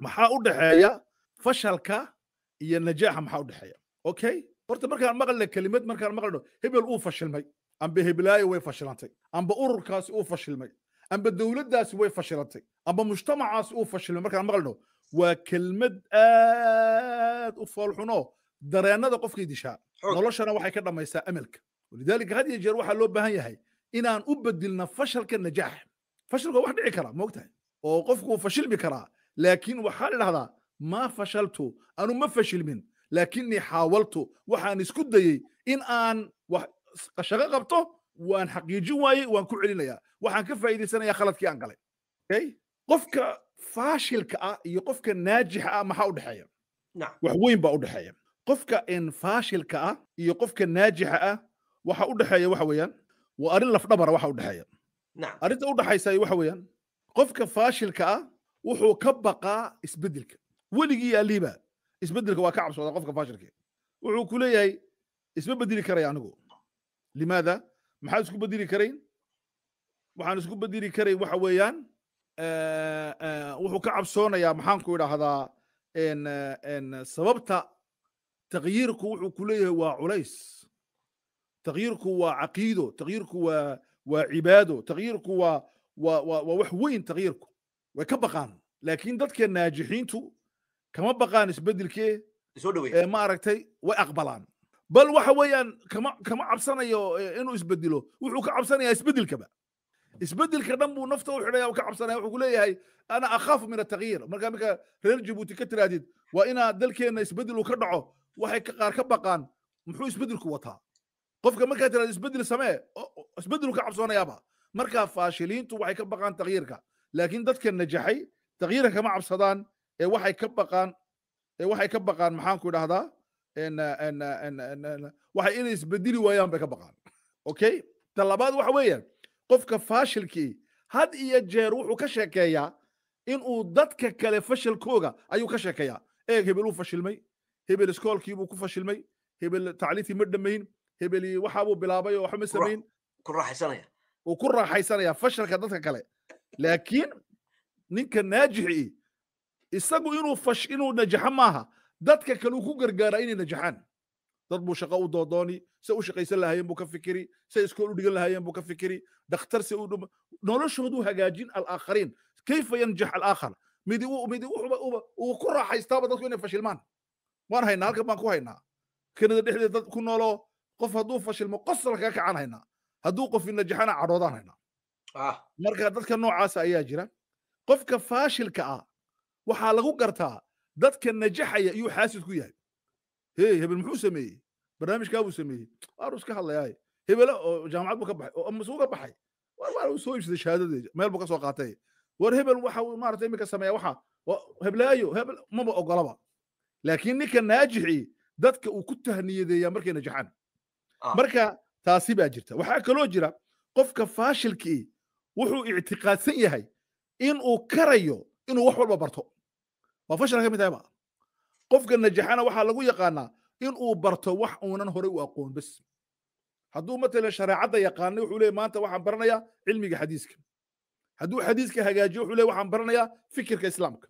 maxaa u dhexeeya fashalka iyo najaaxa maxaa u dhexeeya okay horta markaan maqalna kelimad markaan maqlano hebel uu fashilmay amba heblaayo way fashilantay amba ururkaasi uu fashilmay amba dowladdaasi way fashilantay amba mujtamacaasi uu fashilmay markaan maqlano waa kelmad aad u foolxuno dareennada qofkay dishaa noloshana waxay ka dhammaysaa amalka walidaalika had iyo jeer waxaa loo baahan yahay inaan u bedilna fashalka najaax fashalka wax dhici karaa moogtahay oo qofku uu fashilmi karaa laakiin waxaa idhahdaa maa fashaltu anu ma fashilmin laakinii xaawaltu waxaan isku dayey in aan shaqo qabto waan xaqiijin waaye waan ku celinaya waxaan ka faa'iidaysanaya khaladkii aan galay qofka faashilka ah iyo qofka naajixa ah maxaa u dhexeeya wax weyn baa u dhexeeya qofka faashilka ah iyo qofka naajixa ah waxa u dhexeeya waxa weeyaan waa arrin lafdhabara ah, waxa u dhexeeya arrinta u dhexaysa waxa weeyaan qofka faashilka ah wuxuu ka baqaa isbedelka weligii aliiba isbedelka waa ka cabsooda qofka fashilke wuxuu ku leeyahay isma bedeli karaya anigu limaada maxaan isku bedeli karayn waxaan isku bedeli karayn waxa weeyaan eh, eh, wuxuu ka cabsoonayaa maxaan idhaahdaa sababta takyirku wuxuu ku leeyahay waa culays takyirku waa caqiido takyirku waa waa cibaado takyirku waa waa waa wax weyn takyirku way ka baqaan laakiin dadka naajixiintu kama baqaan isbedelkee ma aragtay way aqbalaan bal waxa weeyaan kama kama cabsanayo inuu isbedelo wuxuu ka cabsanayaa isbedelkaba isbedelka dhan buu nafta u xidhaya ka cabsanaya wuxuu ku leeyahay ana akhaafu min atagyiir markaa markaa reer jabuuti ka tiraadid waa inaa dalkeenna isbedel uu ka dhaco waxay qaar ka baqaan muxuu isbedelku wataa qofka markaa tiraad isbedel samee isbedelu ka cabsoonayaaba markaa faashiliintu waxay ka baqaan tagyiirka laakiin dadka najaxay takyiira kama cabsadaan ee waxay ka baqaan ee waxay ka baqaan maxaanku idhahdaa waxay inay isbedeli waayaan bay ka baqaan okay ta labaad waxa weeyaan qofka faashilkii had iyo jeer wuxuu ka sheekeeyaa inuu dadka kale fashilkooga ayuu ka sheekeeyaa eeg hebeluu fashilmay hebel iskoolkiibuu ku fashilmay hebel tacliifii ma dhammayn hebel waxaabuu bilaabay oo waxba ma samayn ku raaxaysanaya wuu ku raaxaysanaya fashilka dadka kale laakiin ninka naajixi isagu inuu fash inuu najaxo maaha dadka kale kaleu ku gargaara inay najaxaan dad buu shaqo u doodooni se u shaqaysan lahaayeen buu ka fikiri se iskool u dhigan lahaayeen buu ka fikiri dakhtar se u dhum noloshooduu hagaajin alaakhariin kayfa yanjax alaakhar midi midi uu ku raaxaystaaba dadku inay fashilmaan waan haynaa halkan baan ku haynaa kanada dhexdeeda dad ku nooloo qof hadduu fashilmo qosol ka kacaan haynaa hadduu qofi najaxana cadhoodaan haynaa Ah. marka dadka noocaasa ah ayaa jira qofka faashilka ah waxaa lagu gartaa dadka najaxaya iyuu xaasid ku yahay hey hebel muxuu sameeyey barnaamijkaa buu sameeyey waar iska hadlayaaye hebele oo jaamacad buu ka baxay oo amase uga baxay war waar soo iibsaday shahaadadeeda meel buu ka qaatay war hebel waxa uu iminka sameeya waxa heblaayo hebel maba ogolaba laakiin ninka naajixi dadka uu ku tahniyadeeyaa markay najaxaan ah. marka taasi baa jirta waxaa kaloo jira qofka faashilkii wuxuu ictiqaadsan yahay inuu karayo inuu wax walba barto waa fashal ka mid tahay ma qofka najaxana waxaa lagu yaqaanaa inuu barto wax uunan horey u aqoon bes hadduu matalan shareecadda yaqaanay wuxuu leey maanta waxaan baranayaa cilmiga xadiiska hadduu xadiiska hagaajiyo wuxuu leey waxaan baranayaa fikirka islaamka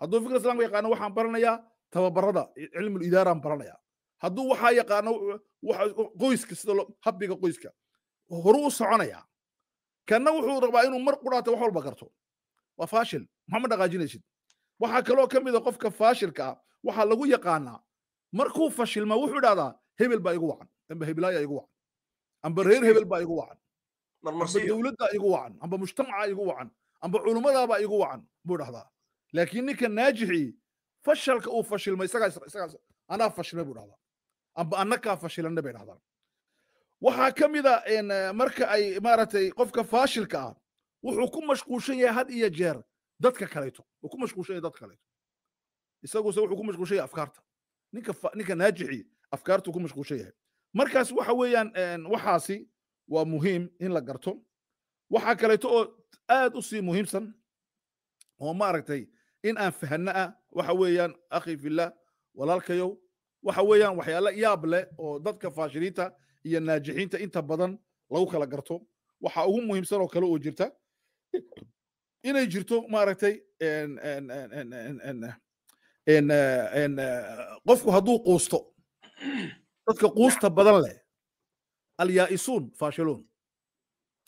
hadduu fikirka islaamka yaqaano waxaan baranayaa tababarada cilmul idaaraan baranayaa hadduu waxaa yaqaano qoyska sida habiga qoyska horu u soconayaa kanna wuxuu rabaa inuu mar quraata wax walba garto waa fashil maxama dhaqaajinaysid waxaa kaloo ka mid a ah qofka faashilka ah waxaa lagu yaqaanaa markuu fashilma wuxuu idhahdaa hebel baa igu wacan amba hebelaaya igu wacan amba reer hebel baa igu wacan amba dowladdaa igu wacan amba mujtamacaa igu wacan amba culummadaabaa igu wacan buu dhahdaa laakiin ninka naajixii fashalka uu fashilmay isagaa anaa fashilmay buu dhahdaa amba annakaa fashilanna bay dhahdaan waxaa ka mida ah, marka ay maaragtay qofka faashilka ah wuxuu ku mashquulshan yahay had iyo jeer dadka kaleeto wuu ku mashquulshan yahay dad kaleeto isaguse wuxuu ku mashquulshan yahay afkaarta ninka ninka naajixi afkaartuu ku mashquulshan yahay markaas waxa weeyaan waxaasi waa muhiim in la garto waxaa kaleeto oo aad usii muhiimsan oo maaragtay in aan fahanno ah waxa weeyaan akhi fillah walaalkayow waxa weeyaan waxyaala yaab leh oo dadka faashiliinta iyo naajixiinta inta badan lagu kala garto waxa ugu muhiimsan oo kale oo jirta inay jirto maaragtay qofku hadduu quusto dadka quusta badan leh alyaa'isuun fashiluun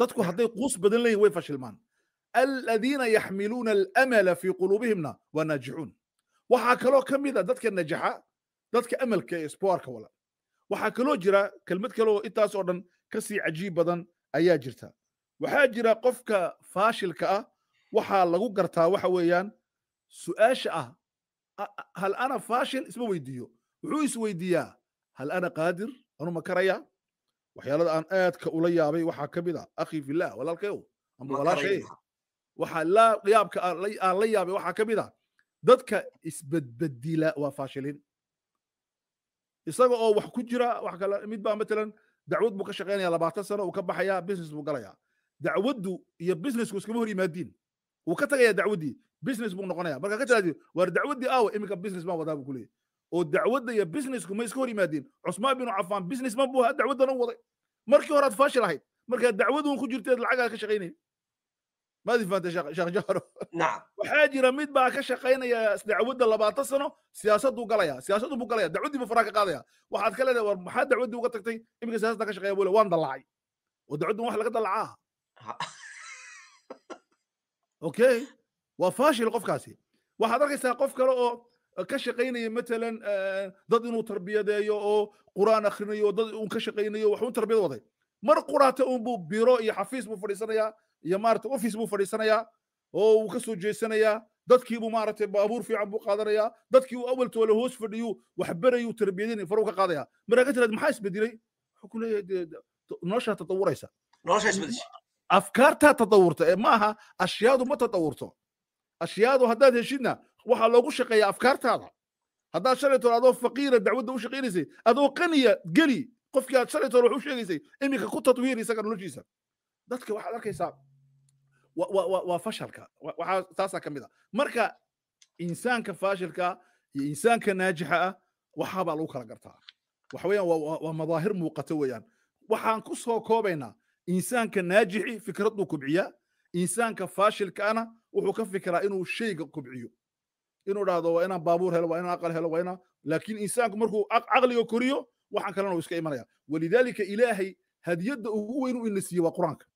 dadku hadday quus badan leeyihin way fashilmaan aladiina yaxmiluuna alamala fi quluubihimna waa naajixuun waxaa kaloo ka mid a ah dadka najaxa dadka amalka ee ispoarka wala waxaa kaloo jira kelmad kaleoo intaas oo dhan kasii cajiib badan ayaa jirta waxaa jira qofka faashilka ah waxaa lagu gartaa waxa weeyaan su'aasha ah hal ana faashil isma weydiiyo wuxuu isweydiiyaa hal ana qaadir anu ma karaya waxyaalada aan aadka ula yaabay waxaa ka mid a ah, akhi filah walaalkayow amba walaashay waxaa la yaabka aan la yaabay waxaa ka mid a ah, dadka isbadbedila waa faashilin isaga oo wax ku jira wax kale mid baa matalan dacwad buu ka shaqaynaya labaatan sano uu ka baxaya business buu galaya dacwaddu iyo businessku iskama hor yimaadiin wuu ka tagaya dacwaddii business buu noqonaya marka ka tilaadi dacwaddii aawa iminka business baan wadaa buu kuleeyahy oo dacwadda iyo businessku ma iska hor yimaadiin cusmaan binu cafaan businessman buu ahaa dacwaddana u waday markii hore horaad faashil ahayd markaa dacwaduun ku jirteed lacagaad ka shaqaynaya maad ifanta sharjaro waxaa jira mid baa ka shaqaynaya dacwadda labaatan sano siyaasaduu galaya siyaasaddu buu galaya dacwaddii buu faraa ka qaadaya waxaad ka leedahay war maxaa dacwaddii uga tagtay iminka siyaasadda ka shaqeeya buu le waan dallacay oo dacwaddu wax laga dallacaa okay waa faashil qofkaasi waxaad arkaysaa qof kale oo ka shaqaynaya matalan dad inuu tarbiyadeeyo oo qur'aan akhrinayo dad uun ka iyo maarata office buu fadhiisanayaa oo uu ka soo jeesanayaa dadkiibuu maaragtay baabuur fiican buu qaadanayaa dadkii uu awal toole hoos fadhiyu wax berayuu tarbiyadin faruu ka qaadaya markaa ka maxaa isbedelay wuxuu ku afkaartaa tatawurta ee maaha ashyaadu ma tatawurto ashyaadu haddaad heshidna waxaa loogu shaqeeya afkaartaada haddaad shalay toole adoo faqiira dacwadda u shaqaynaysay adoo qaniya geli qofkii aad shalay toole wax u sheegaysay iminka ku tatwiir isaga noloshiisa dadka waxaad arkaysaa waa fashalka waxaa taasaa ka mid a ah. marka insaanka faashilka iyo insaanka naajixa ah waxaabaa lagu kala gartaa waxa weeyaan waa madaahir muuqata weeyaan waxaan ku soo koobaynaa insaanka naajixi fikradduu kubciyaa insaanka faashilkaana wuxuu ka fikiraa inuu shayga kubciyo inuu dhahdo waa inaan baabuur helo waa inaan aqal helo waa inaan laakiin insaanku markuu caqliga koriyo waxaan kalena uu iska imanaya walidaalika ilaahay hadiyadda ugu weyn uu ina siiye waa qur-aanka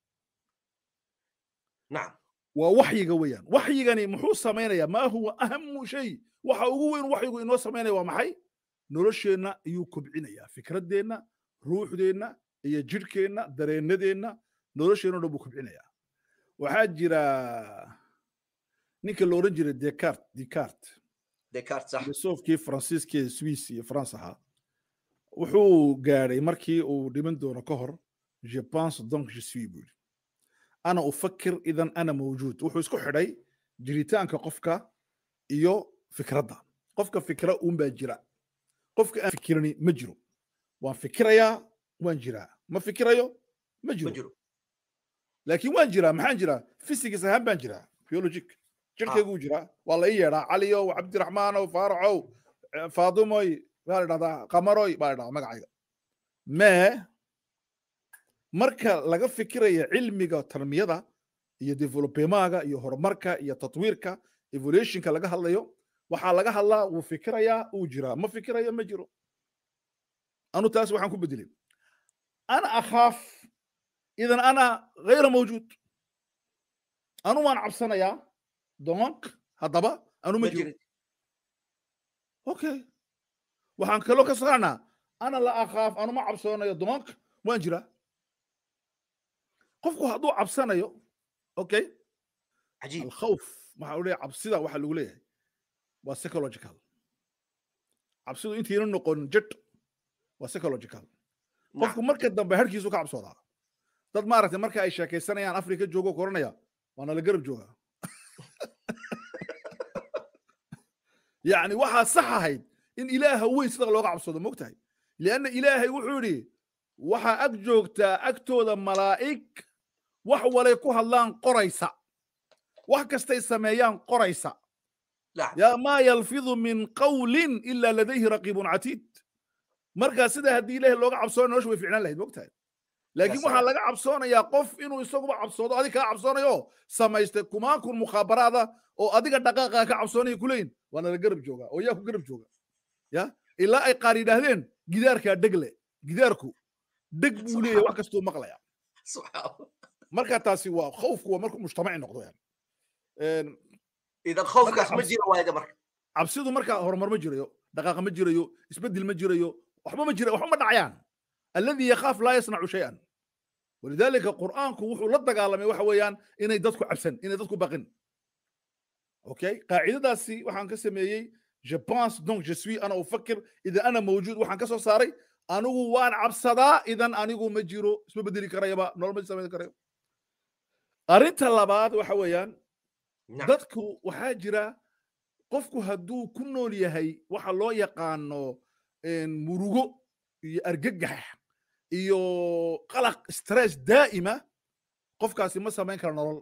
نعم ووحيga weeyaan waxyigani muxuu samaynayaa maa huwa ahamu shay waxa ugu weyn waxyigu inoo samaynaya waa maxay nolosheenna ayuu kobcinayaa fikraddeenna ruuxdeenna iyo jidhkeenna dareennadeenna nolosheenno dhan buu kobcinayaa waxaa jira ninka la odhan jiray descart descart descart sax ah. filosoofkii faransiiskii swiss iyo france ahaa wuxuu gaadhay markii uu dhiman doono ka hor je pense donc je ana ufakir idan ana mawjuud wuxuu isku xidhay jiritaanka qofka iyo fikradda qofka fikra uunbaa jira qofka aan fikirani ma jiro waan fikirayaa waan jiraa ma fikirayo ma jiro laakiin waan jiraa maxaan jiraa physics ahaan baan jiraa biologic jirkayguu ah. jiraa waa la ii yeedhaa caliyow cabdiraxmaanow faaracow eh, faadimoy baa la idhahdaa qamaroy baa la idhahdaa magacayga mee marka laga fikirayo cilmiga tarmiyada iyo developemaga iyo horumarka iyo tatwiirka evolutionka laga hadlayo waxaa laga hadlaa wuu fikirayaa uu jiraa ma fikiraya ma jiro anu taas waxaan ku bedelay ana akhaaf idan ana ghayra mawjuud anu waan cabsanayaa donc haddaba anu ma jiro okay waxaan kaloo ka saarnaa ana la akhaaf anu ma cabsoonayo doonk waan jiraa qofku hadduu cabsanayo okay alkhawf waxa u cabsida waxa lagu leeyahay waa psychological cabsidu intayna noqon jidh waa psychological qofku marka dambe harkiisu ka cabsoodaa dad maaragtay marka ay sheekaysanayaan afrika joogo koranaya waana la garab joogaa yacni waxaa sax ahayd in ilaaha weyn sida looga cabsoodo mogtahay lianna ilaahay wuxuu yidhi waxaa ag joogtaa agtooda malaa'ig wax walay ku hadlaan qoraysa wax kastay sameeyaan qoraysa yaa maa yalfidu min qawlin ila ladayhi raqiibun catiid markaa sida haddii ilaahay looga cabsoona nolosha way ficnaan lahayd mogtahay laakiin waxaa laga cabsoonayaa qof inuu isaguba cabsoodo adig kaa cabsoonayo oo samaystay kumaankun mukhaabaraada oo adiga dhaqaaqaa ka cabsoonaya kuleyin waa nala garab joogaa oo yaa ku garab jooga ya ilaa ay qaar yidhaahdeen gidaarkaa dhegle gidaarku dheg buu leeyahay wax kastuu maqlaya marka taasi waa khowfku waa markuu mujtamaci noqdo yani idan khowfkaas ma marka cabsidu marka horumar ma jirayo dhaqaaqa ma jirayo isbedel ma jirayo waxba ma jira waxba ma dhacayaan alladii yakhaaf laa yasnacu shay-an walidaalika qur'aanku wuxuu la dagaalamay waxa weeyaan inay dadku cabsan inay dadku baqin okay qaacidadaasi waxaan ka sameeyey je pense donc je suis ana ufakir idan ana mawjuud waxaan ka saaray anigu waan cabsadaa idan anigu ma jiro isma bedeli karayaba nolol ma samayn karayo arrinta labaad waxa weeyaan dadku waxaa jira qofku hadduu ku nool yahay waxa loo yaqaano murugo iyo argagax iyo qalaq stress daa'ima qofkaasi ma samayn kara nolol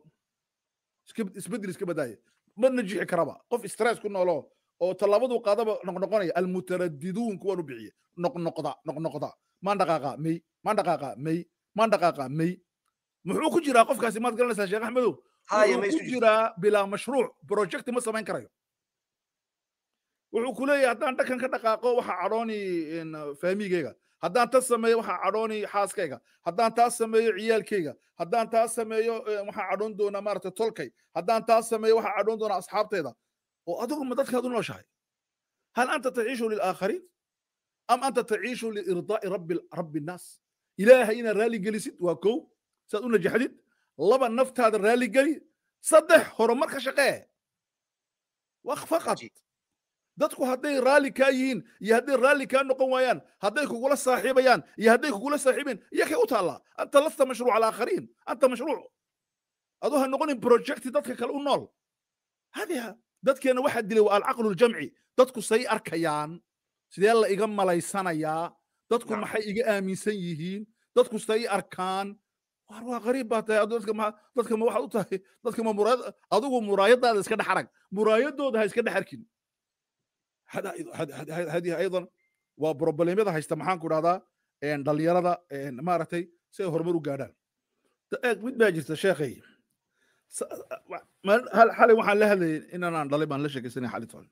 isbedel iska badaaya ma najixi karaba qof stress ku noolo oo tallaabadu qaadaba noqnoqonaya almutaradiduun kuwan bixiya noqnoqda noqnoqda maan dhaqaaqa may maan dhaqaaqa may maan dhaqaaqa may muxuu ku jiraa qofkaasi maad garanaysaa sheekh axmedow ku jiraa bilaa mashruuc project ma samayn karayo wuxuu ku leeyahay haddaan dhakan ka dhaqaaqo waxa cadhooni faamigeyga haddaan tas sameeyo waxa cadhooni xaaskayga haddaan taas sameeyo ciyaalkayga haddaan taas sameeyo waxaa cadhoon doonaa maaragtay tolkay haddaan taas sameeyo waxa cadhoon doonaa asxaabtayda oo adigu ma dadkaad nooshahay hal anta taciishu lilaakhariin am anta taciishu liirdaa'i rabbi rabbi nnaas ilaahay inaad raali gelisid waa kow saad u najaxdid laba naftaada raali geli saddex horumar ka shaqee waq faqad dadku hadday raali kaa yihiin iyo hadday raali kaa noqon waayaan hadday kugula saaxiibayaan iyo hadday kugula saaxiibeen iyo kay u taallaa anta lasta mashruuc alaakhariin anta mashruuc aduu ha noqonin projecti dadka kale u nool hadiha dadkeena waxaa dilay waa alcaqlu ljamci dadku say arkayaan sidee la iga malaysanayaa dadku maxay iga aaminsan yihiin dadku say arkaan war waa qariib baa tahay dadka ma waxaad u tahay dadka ma muraayad adigu muraayadaada iska dhex arag muraayadooda ha iska dhex arkin hadihi aydan waa problemyada haysta maxaan ku idhahdaa dhalinyarada maaragtay si ay horumar u gaadhaan mid baa jirta sheekhay xalay waxaan la hadlayay inanaan dhalay baan la sheekaysanaya xalay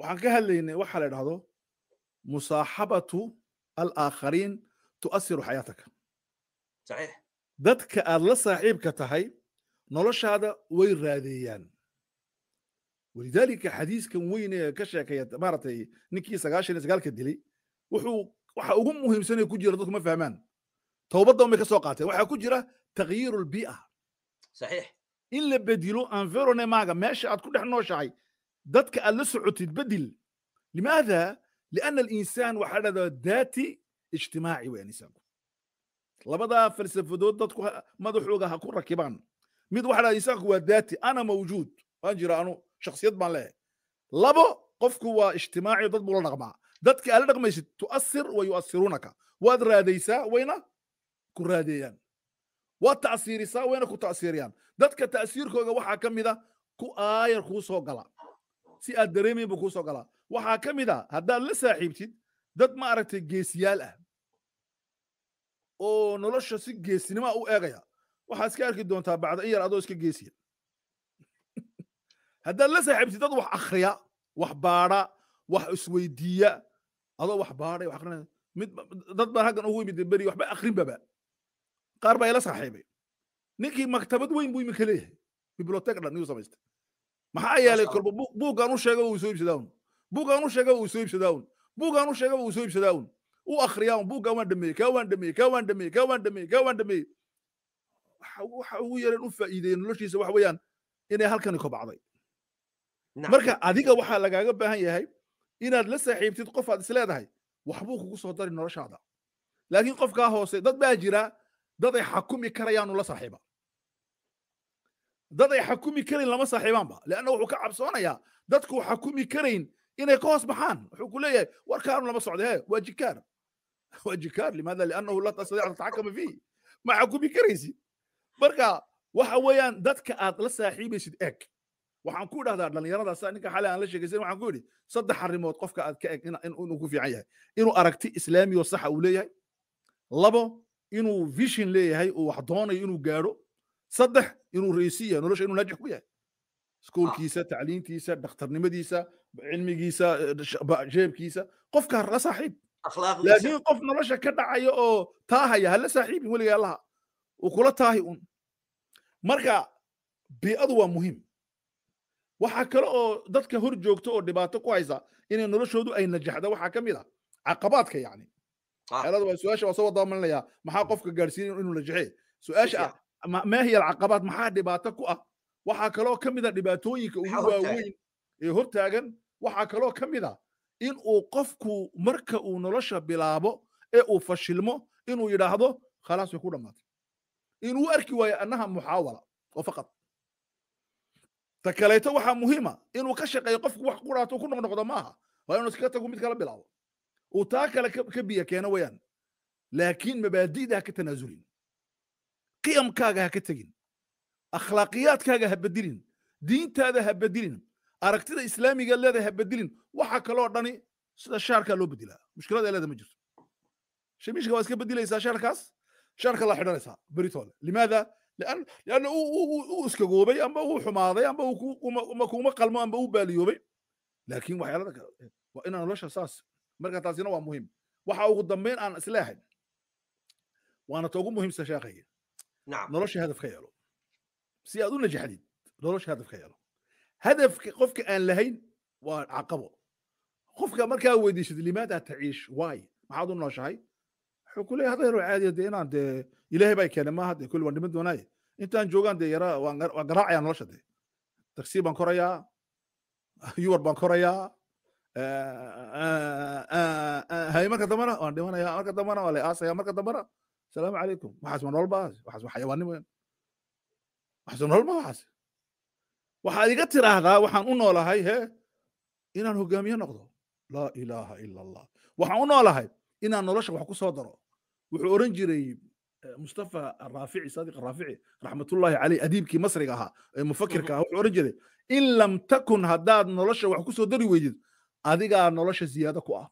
waxaan ka hadlaynay waxa la idhahdo musaaxabatu alaakhariin tu'asiru xayaataka saxiix dadka aad la saaxiibka tahay noloshaada way raadeeyaan walidalika xadiiskan weyn ee ka sheekeeya maaratay ninkii sagaashan sagaalka dilay wuxuu waxa ugu muhiimsanee ku jira dadku ma fahmaan towbadda may ka soo qaateen waxaa ku jira tagyiiru lbii'a saxiix in la bedilo environemaga meesha aad ku dhex nooshahay dadka aad la socotid bedil limaada liana alinsaan waxaa dhahdaa daati ijtimaaci weyan insaanku labada falsafadood dadku madaxooga ha ku rakibaan mid waxa dhaha insaanku waa daati ana mawjuud waan jira anu shaksiyad baan leehay labo qofku waa ijtimaaci dad buu la dhaqmaa dadka aad dhaqmaysid tu'asir wayuasirunaka waad raadaysaa wayna ku raadeeyaan waad ta'siirisaa wayna ku ta'siiriyaan dadka ta'siirkooga waxaa ka mid a ah, ku aayar kuu soo gala si aad dareemayn buu kuu gala galaa waxaa ka mid a ah, haddaad la saaxiibtid dad maaragtay geesiyaal ah oo nolosha si geesinimaa u eegaya waxaad iska arki doontaa bacda in yar adoo iska geesiya haddaad la saaxiibtid dad wax akhriya wax baadha wax isweydiiya adoo wax baadhay wax akrinaya mid dad baan halkan ugu imid beri waxba akrin baba qaar baa ila saaxiibay ninkii maktabad weyn buu imika leeyahay bibliotek dhan iyuu samaystay maxaa yeelay kolba buuggaan u sheegaba uu soo iibsadaa un buuggaan u sheegaba uu soo iibsadaa un buuggaan u sheegaba uu soo iibsadaa un u akhriyaa buugga waan dhameeyey kaa waan dhameeyey kaa waan dhameeyey kaa waan dhameeyey kaa waan dhameeyey waxa ugu yareen u faa'iideeyey noloshiisa waxa weeyaan inay halkani kobacday marka adiga waxaa lagaaga baahan yahay inaad la saaxiibtid qof aad isleedahay waxbuu kugu soo dari noloshaada laakiin qofkaa hoose dad baa jira dad ay xakumi karayaanu la saaxiiba dad ay xakumi karayn lama saaxiibaanba leanna wuxuu ka cabsoonayaa dadkuu xakumi karayn inay ka hoos baxaan wuxuu ku leeyahay warkaanu lama socda he waa jikaar waajikaar limaada liannahu laa tastadiic an tatxakama fiih ma xakumi karaysid marka waxa weeyaan dadka aad la saaxiibaysid eeg waxaan ku idhahdaa dhallinyarada sa ninka xalay aan la sheegaysan waxaan ku idhi saddex arrimood qofka aad ka eg inuu ku fiican yahay inuu aragti islaami oo saxa uu leeyahay labo inuu vision leeyahay oo wax doonayo inuu gaadho saddex inuu raysi yahay nolosha inuu naajix ku yahay iskuulkiisa tacliintiisa dhakhtarnimadiisa cilmigiisa jeebkiisa qofkaa la saaxiib laakiin qof nolosha ka dhacayo oo taahaya hala saaxiibin weliga allaha uu kula taahi un marka bii'adu waa muhiim waxaa kale oo dadka hor joogta oo dhibaato ku haysa inay noloshoodu ay najaxda waxaa ka mid a ah caqabaadka yani ah. su-aasha waa soo wadamalinaya maxaa qofka gaadhsiin inuu najaxee su-aasha ah maa alcaqabaad maxaa dhibaato ku ah waxaa kaloo ka mid a ah dhibaatooyinka ugu waaweyn ee hortaagan waxaa kaloo ka mid a in uu qofku marka uu nolosha bilaabo ee uu fashilmo inuu yidhaahdo khalaas way ku dhammaatay inuu arki waayo annaha muxaawala oo faqad ta kaleeto waxaa muhiima inuu ka shaqeeyo qofku wax ku ku noqnoqdo maaha waa inuu iskaga tagu mid kala bilaabo uu taa kale ka biya keeno wayaan laakiin mabaadi'da ha ka tanaasulin qiyamkaaga ha ka tegin akhlaaqiyaadkaaga ha bedilin diintaada ha bedilin aragtida islaamiga leedahay habedilin waxa kaloo dhani sida shaarkaa loo bedilaa mushkilada leeda ma jirto shemiishka waa iska bedilaysaa shaarkaas shaarka la xidhanaysaa beritoole limaada lianna uu iskagoobay amba uu xumaaday amba uma kuuma qalmo amba uu baaliyoobay laakiin waxyaalada eh, waa inaa nolosha saas marka taasina waa muhim waxa ugu dambayn aan isleehayn waana ta ugu muhiimsan sheekaya nolosha hadaf ka yeelo si aad u najaxdid nolosha hadaf ka yeelo hadafka qofka aan lahayn waa caqabo qofka markaa weydiisad limaada taciish waay maxaad u nooshahay wuxuu ku leeyahay hadeero caadiya dee inaan dee ilaahay baa keenay maaha dee kulli waan dhiman doonaaye intaan joogaan dee yara waa garaacaya nolosha dee taksi baan korayaa yuwar baan korayaa hay marka dambana waan dhimanaya marka dambana waa la aasaya marka dambana asalaamu calaykum waxaas waa nolol ba waxaas waa xayawaanimo waxaad iga tiraahdaa waxaan u noolahay he inaan hogaamiye noqdo laa ilaaha ila allah waxaan u noolahay inaan nolosha wax ku soo daro wuxuu oran jiray eh, mustafa araafici saadiq araafici raxmatullahi caleyh adiibkii masriga ahaa ee mufakirka uhuh. ahaa wuxuu oran jiray in lam takun haddaad nolosha wax kusoo dari weydid adigaa nolosha ziyaado ku ah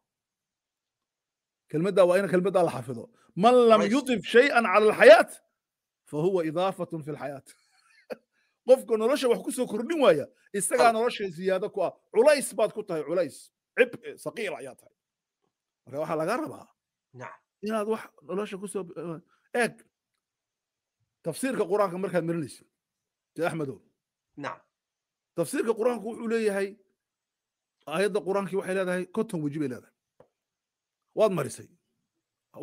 kelmaddaa waa ina kelmaddaa la xafido man lam yudif shayan cala alxayaat fa huwa idaafatun fi lxayaat qofka nolosha wax ku soo kordhin waaya isagaa nolosha ziyaado ku ah culays baad ku tahay culays cib saqiil ayaa tahay marka waxaa laga rabaa inaad wax nolosha kusoo eeg tafsiirka qur-aanka markaad marinaysid sida axmedow tafsiirka qur-aanku wuxuu leeyahay aayadda qur-aankii waxay leedahay konton weji bay leedahay waad marisay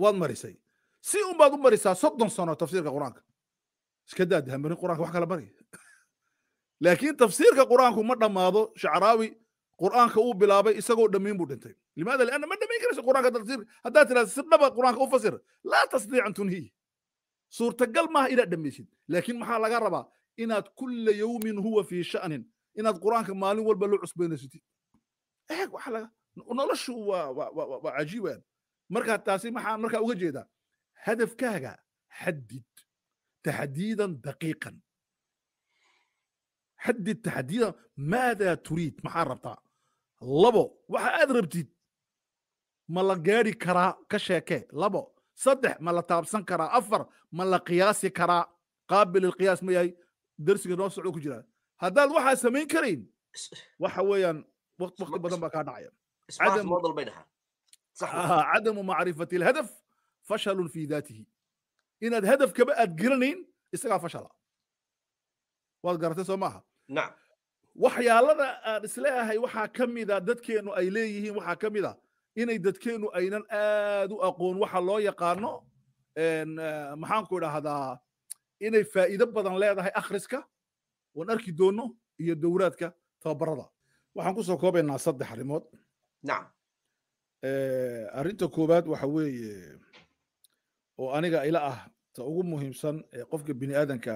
waad marisay si un baad u marisaa soddon sano tafsiirka qur-aanka iska daa qur-aanka wax kala baraya laakiin tafsiirka qur'aanku ma dhammaado shacraawi qur'aanka uu bilaabay isagoo dhammiin buu dhintay limaada lianna ma dhammayn karayso qur'aanka tafsiirka haddaad tidhahdo si dhaba ah qur qur'aanka u fasir laa tastiican tunhiy suurtagal maaha inaad dhammaysid laakiin maxaa laga rabaa inaad kulla yawmin huwa fii sha'nin inaad qur'aanka maalin walba loo cusbeynaysatid eeg waxa laga noloshu waa waa cajiibaan markaa taasi maxaa markaa uga jeedaa hadafkaaga xadid taxdiidan daqiiqan xadid taxadida maadaa turiid maxaa rabtaa labo waxa aad rabtid ma la gaari karaa ka sheekee labo saddex ma la taabsan karaa afar ma la qiyaasi karaa qaabil ilqiyaas ma yahay dersiga noo socdo ku jira haddaad waxaa samayn karayn waxa weeyaan wakti badan baa kaa dhacaya cadamu macrifati ilhadaf fashalun fi daatihi inaad hadafkaba aad garanayn isagaa fashala waad garatay soo maaha nacam waxyaalada aan isleeyahay waxaa ka mida dadkeennu ay leeyihiin waxaa ka mid a inay dadkeennu aynan aad u aqoon waxa loo yaqaano eh, maxaanku idhaahdaa inay faa'iido badan leedahay akhriska oon arki doonno iyo dowraadka tababarada waxaan ku soo koobaynaa saddex arrimood nacam eh, arrinta koowaad waxa weeye oo aniga ila ah ta ugu muhiimsan ee qofka bini aadanka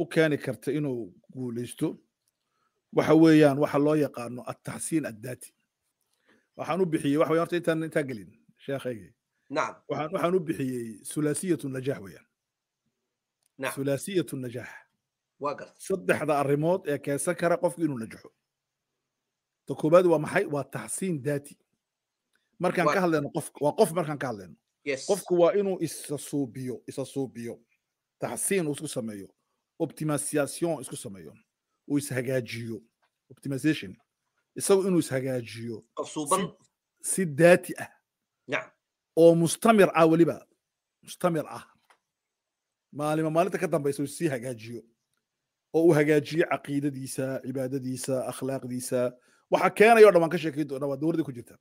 u keeni karta inuu guulaysto waxa weeyaan waxa loo yaqaano ataxsiin addaati waxaan u bixiyey waxa horta intaan intaa gelin sheekhaygi نعم وحن وحن بحي ثلاثية النجاح ويا نعم ثلاثية النجاح واقف صدح ذا الريموت يا كسكر قف إنه نجحوا تكوباد ومحي وتحسين ذاتي مركان كهل لأنه قف وقف مركان كهل لأنه yes. قف كوا إنه إسسوبيو إسسوبيو تحسين وسوسميو optimisation isku sameeyo uu ishagaajiyo optimisation isagu inuu ishagaajiyo si daati ah oo mustamir ah weliba mustamir ah maalima maalinta ka dambaysa uu sii hagaajiyo oo uu hagaajiyo caqiidadiisa cibaadadiisa akhlaaqdiisa waxa keenaya o dhan ka sheekay doonaa waa dowladda ku jirta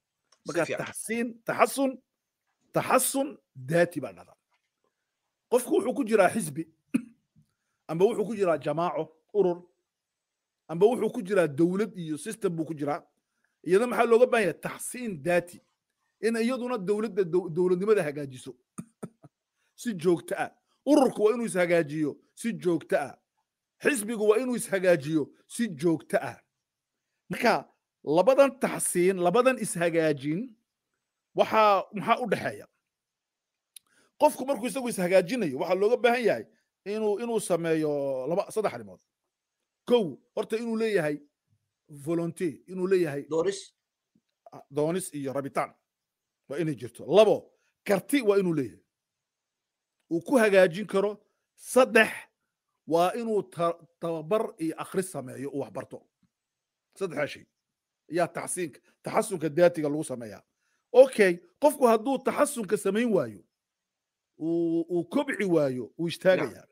marka taxsiin taxasun taxasun daati baa dhada qofku wuxuu ku jiraa xisbi amba wuxuu ku jiraa jamaaco urur amba wuxuu ku jiraa dowlad iyo system buu ku jiraa iyada maxaa looga baahan yahay taxsiin daati in iyaduna dowladda dowladnimada hagaajiso si joogto ah ururku waa inuu ishagaajiyo si joogto ah xisbigu waa inuu ishagaajiyo si joogto ah marka labadan taxsiin labadan ishagaajin waxaa maxaa u dhexeeya qofku markuu isagu ishagaajinayo waxaa looga baahan yahay inuu inuu sameeyo laba saddex arrimood kow horta inuu leeyahay volonté inuu leeyahay doonis doonis iyo rabitaan waa inay jirto labo karti waa inuu leeyahay uu ku hagaajin karo saddex waa inuu tababar iyo akhris sameeyo uu waxbarto saddexdaa shay ayaa taxsiinka taxasunka daatiga lagu sameeyaa okay qofku hadduu taxasunka samayn waayo uu kobci waayo wuu istaagayaa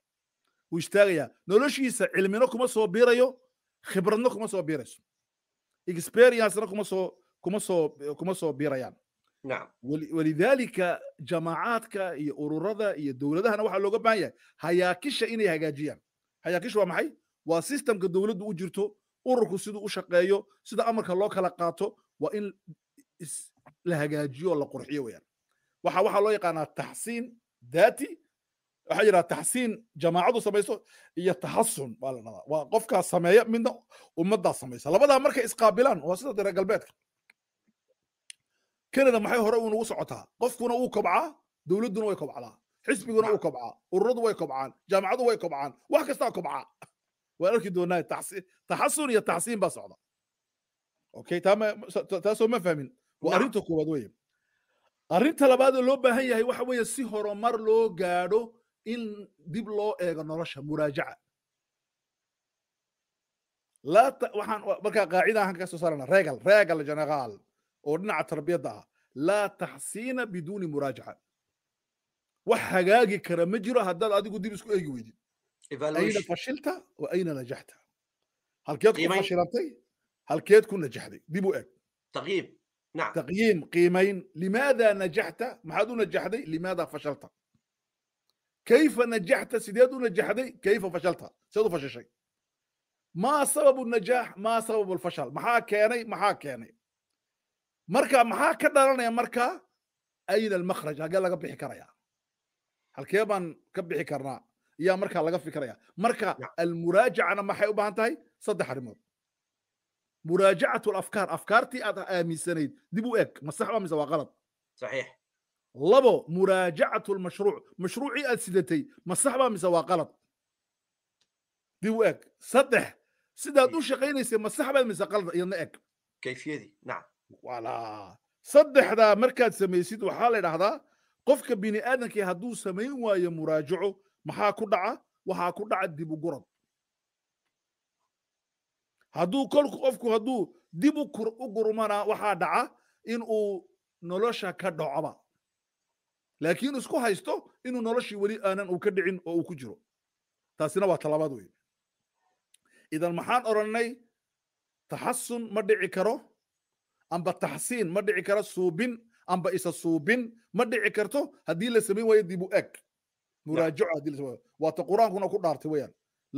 wuu istaagayaa noloshiisa cilmino kuma soo biirayo khibradna kuma soo biirayso experiencena kuma soo kuma soo biirayaan walidaalika jamaacadka iyo ururada iyo dowladahana waxaa looga baahan yahay hayaakisha inay hagaajiyaan hayaakisha waa maxay waa systemka dowladdu u jirto ururku siduu u shaqeeyo sida amarka loo kala qaato waa in la hagaajiyo la qurxiyo weyaan waxa waxaa loo yaqaanaa taxsiin daati waxaa yidhaha taxsiin jamaacadu samayso iyo taxasun baa la dhadaa waa qofkaa sameeya midna ummaddaa samaysa labadaa markay isqaabilaan waa sida dira galbeedka kanada maxay hore unagu socotaa qofkuna uu kobcaa dowladduna way kobcdaa xisbiguna uu kobcaa ururadu way kobcaan jaamacadu way kobcaan wax kastaa kobcaa waan arki doonaa taxasun iyo taxsiin baa socda okay taasoo ma fahmin arrinta koowaad weye arrinta labaadoo loo baahan yahay waxa weeye si horumar loo gaadho in dib loo eego nolosha muraajaca waxaan markaa qaacida ahaan kaga soo saarana regal regal general oo dhinaca tarbiyadda ah laa taxsiina biduuni muraajaca wax hagaagi kara ma jiro haddaad adigu dib isku eegi weydid ayna fashilta wa ayna najaxta halkeed ku fashilantay halkeed ku najaxday dib u eeg نعم تقييم قيمين لماذا نجحت maxaad u najxday لماذا فشلت كيف نجحت sideed u نجحday كيف فشلت sideed u فششhay ما سبب النجاح ما سبب الفشل maxaa keenay maxaa keenay marka maxaa ka dhalanaya marka أين المخرج hagee laga bixi karaya halkee baan ka bixi karnaa yaa marka laga fikiraya marka almuraajacana maxay u baahan tahay saddex arrimood muraajacat afkaar afkaartii aad aaminsanayd dib u eg ma sax ba mise waa qalad saxiix labo muraajacat lmashruuc mashruucii aad sidatay ma sax ba mise waa qalad dib u eg saddex sidaad u shaqaynaysay ma sax ba mise qalad iyadna eg kayfiyadii nacam walaa saddexdaa markaad samaysid waxaa la idhahdaa qofka bini aadamkii hadduu samayn waayo muraajaco maxaa ku dhaca waxaa ku dhaca dib gurad hadduu kolku qofku hadduu dib u u gurmana waxaa dhaca in uu nolosha ka dhocoba laakiin isku haysto inuu noloshii weli aanan uu ka dhicin oo uu ku jiro taasina waa talabaad weyn idan maxaan odhannay taxasun ma dhici karo amba taxsiin ma dhici karo suubin amba isa suubin ma dhici karto haddii la samayn waayo dib u eg muraajaco haddii la samayn waata qur-aankuna ku dhaartay weeyaan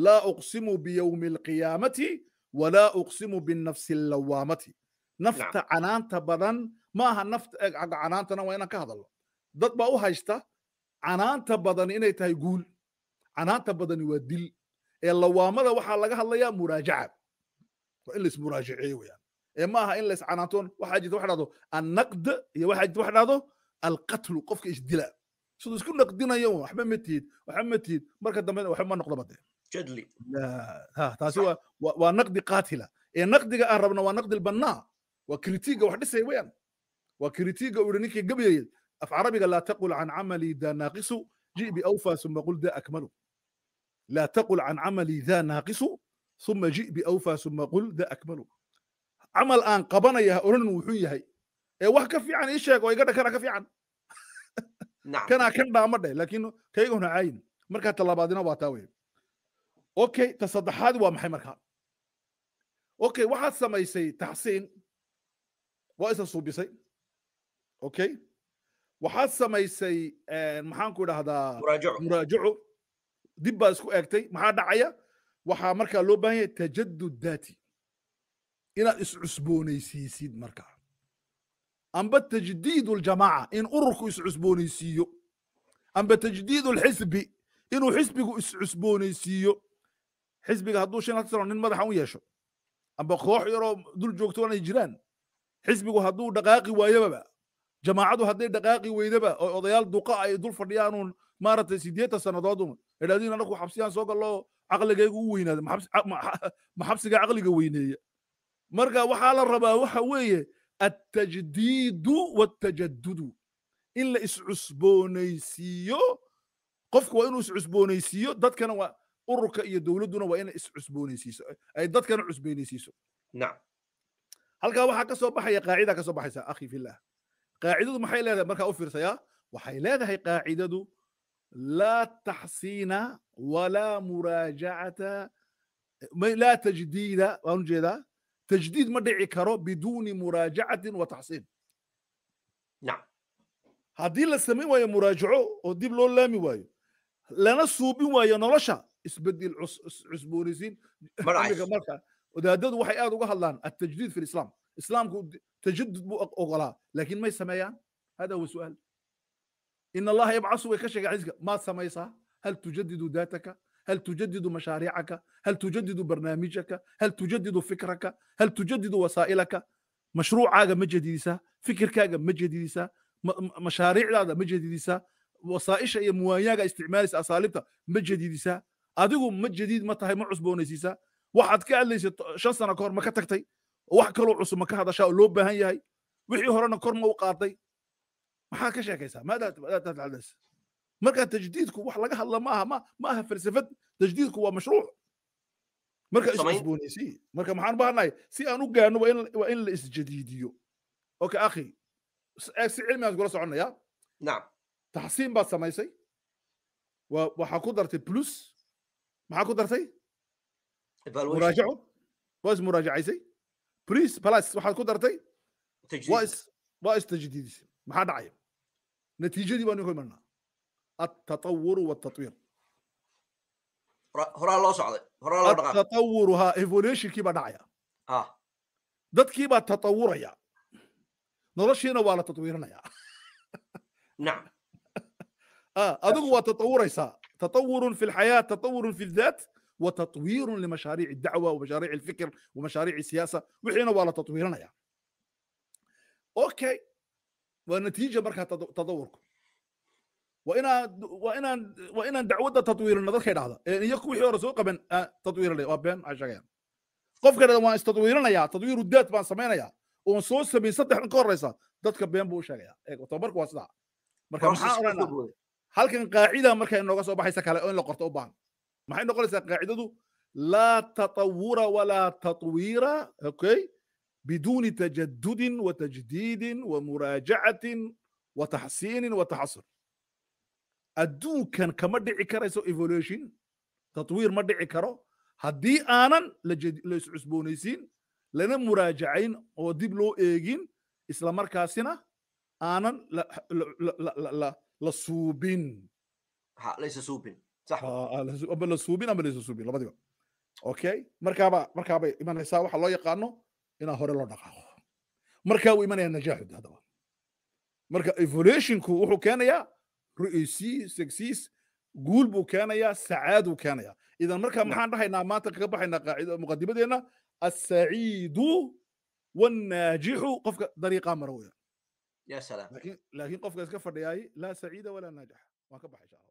laa uqsimu biyowmi alqiyaamati walaa uqsimu binafsi allawaamati nafta canaanta badan maaha aha nafcanaantana waa inaan ka hadalno dad baa u haysta canaanta badan inay tahay guul canaanta badani waa dil ee lawaamada waxaa laga hadlayaa muraajaca waa in laismuraajaceeyo weyaan ee ma aha in laiscanaantoon waxaa jirta wax dhahdo annaqd iyo waxaa jirta wax dhahdo alqatlu qofka isdila siduu isku naqdinayo waxba ma tihid waxba ma tihid marka dambe waxba ma noqdaba dee jadli taasi waa naqdi qaatila ee naqdiga aan rabna waa naqdi bannaa waa kritiiga wax dhisay weyaan waa kritiiga uu ninkii gabyayay af carabiga laa taqul can camali da naaqisu ji biawfa suma qul da akmalu laa taqul can camali da naaqisu suma ji biawfa suma qul da akmalu camal aan qabanaya ha odhanin wuxuu yahay ee wax ka fiican ii sheeg oo iga dhankana ka fiican kanaa kan dhaamadheh laakiin kayguna okay ta saddexaad waa maxay markaa okay waxaad samaysay taxsiin waa isa suubisay okay waxaad samaysay eh, maxaan ku idhahdaa muraajaco dib baad isku eegtay maxaa dhacaya waxaa markaa loo baahan yahay tajadud daati inaad iscusboonaysiisid markaa amba tajdiidu ljamaaca in ururku iscusboonaysiiyo amba tajdiidu lxisbi inuu xisbigu iscusboonaysiiyo xisbiga hadduu shan iyo sano nin madaxa u yeesho amba koox yaroo dul joogto inay jiraan xisbigu hadduu dhaqaaqi waayababa jamaacadu hadday dhaqaaqi weydaba oo odayaal duqa ay dul fadhiyaanuun maaragtay siddeetan sannadoodun idhaadiin anagu xabsiyaan soo galloo caqligayga u weynaada ma caqliga weyneeya marka waxaa la rabaa waxa weeye attajdiidu waatajadudu in la iscusboonaysiiyo qofku waa inuu iscusboonaysiiyo dadkana waa ururka iyo dowladduna waa inay iscusboonaysiiso ay dadkana cusboonaysiiso nacam halkaa waxaa ka baxaya qaacidaa ka baxaysa akhi fillah qaacidadu maxay leedahay markaa u fiirsayaa waxay leedahay qaacidadu laa taxsiina walaa muraajacata laa tajdiida waan ujeedaa tajdiid ma dhici karo biduuni muraajacatin wa taxsiin nacam haddii la samayn waayo muraajaco oo dib loo laami waayo lana suubin waayo nolosha isbedel cusboonaysiin marka wadaadadu waxay aad uga hadlaan atajdiid fi lislaam islaamku tajadud buu ogolaa laakiin may sameeyaan hada huwa su'aal in allaha yabcasu way ka sheegay xadiiska maad samaysaa hal tujadidu daataka هل تجدد مشاريعك هل تجدد برنامجك هل تجدد فكرك هل تجدد وسائلك مشروعك ما جديدسا فكرك ما جديدسا مشاريعك ما جديدسا وسائش iyo muwaanyaga isticmaalaysa asaaliibta ma jedidisaa adigu ma jadiid ma tahay ma cusboonaysiisaa waxaad ka hadlaysa shan sana ka hor ma ka tagtay wax kaloo cusub ma ka hadashaa oo loo baahan yahay wixii horena kor ma u qaaday maxaa ka sheekaysaa maadaadadhadlaysa tajdiidku wax laga hadla ma ma aha falsafad tajdiidku waa mashruuc marka iscusboonaysi si aan u gaano waa in la isjadiidiyo oka akhi eh, si soconaya taxsiin baad samaysay waxaa ku dartay maxaa ku dartay muraajaco waa is muraajacaysay brice palace waxaad ku dartay waa istajdiidisay maxaa dhacaya natiijadii baanu ku imanaa التطور والتطوير هرا الله صعد هرا الله دقا التطور ها ايفوليشن كيبا دعيا اه دد كيبا تطوريا نولشينا ولا تطويرنا يا نعم اه ادغ وا تطوريسا تطور في الحياه تطور في الذات وتطوير لمشاريع الدعوه ومشاريع الفكر ومشاريع السياسه وحين ولا تطويرنا يعني. اوكي ونتيجه markaa tadawurku waa inaan waa inaan waa inaan dacwadda tatwiirino dadka idhahda iyo ku wixii hore soo qaban tatwiirale waa been waxay sheegayaan qofka dhada waan istatwiirinayaa tatwiiru daad baan samaynayaa oon soo samayn saddex in ka horeysa dadka been buu u sheegayaa eeg tababarku waa sidaa marka maxaa oranaa halkan qaacida marka inooga soo baxaysa kale oo in la qorto u baahan maxay noqonaysaa qaacidadu laa tatawura walaa tatwiira okay biduuni tajadudin wa tajdiidin wa muraajacatin wa taxsiinin wa taxasur adduunkan kama dhici karayso evolution tatwiir ma dhici karo haddii aanan la iscusboonaysiin lana muraajacayn oo dib loo eegin isla markaasina aanan la suubin laysa suubin ama la suubin ama laysa suubin labadiba okay markaaba markaabay imanaysaa waxa loo yaqaano inaa hore loo dhaqaaqo markaa wuu imanaya najaaxud haddaba marka evolutionku wuxuu keenayaa ru'isi sexis guul buu keenayaa sacaaduu keenayaa idan marka maxaan dhahaynaa maanta kaga baxaynaa qaacida muqadimadeenna asaciidu wannaaجixu qofka dariiqaa mara weya ya salaam laakiin qofka iska fadhiyaay laa saciida walaa naajixa waan ka baxay insha allah